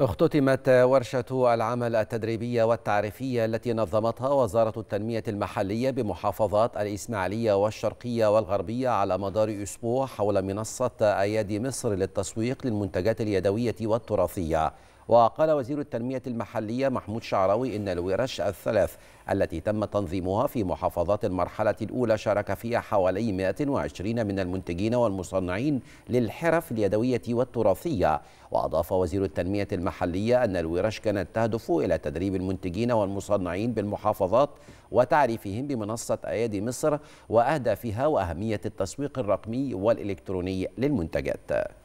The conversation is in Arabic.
اختتمت ورشة العمل التدريبية والتعريفية التي نظمتها وزارة التنمية المحلية بمحافظات الإسماعيلية والشرقية والغربية على مدار أسبوع حول منصة أيادي مصر للتسويق للمنتجات اليدوية والتراثية وقال وزير التنمية المحلية محمود شعراوي إن الورش الثلاث التي تم تنظيمها في محافظات المرحلة الأولى شارك فيها حوالي 120 من المنتجين والمصنعين للحرف اليدوية والتراثية وأضاف وزير التنمية المحلية أن الورش كانت تهدف إلى تدريب المنتجين والمصنعين بالمحافظات وتعريفهم بمنصة أيادي مصر وأهدافها وأهمية التسويق الرقمي والإلكتروني للمنتجات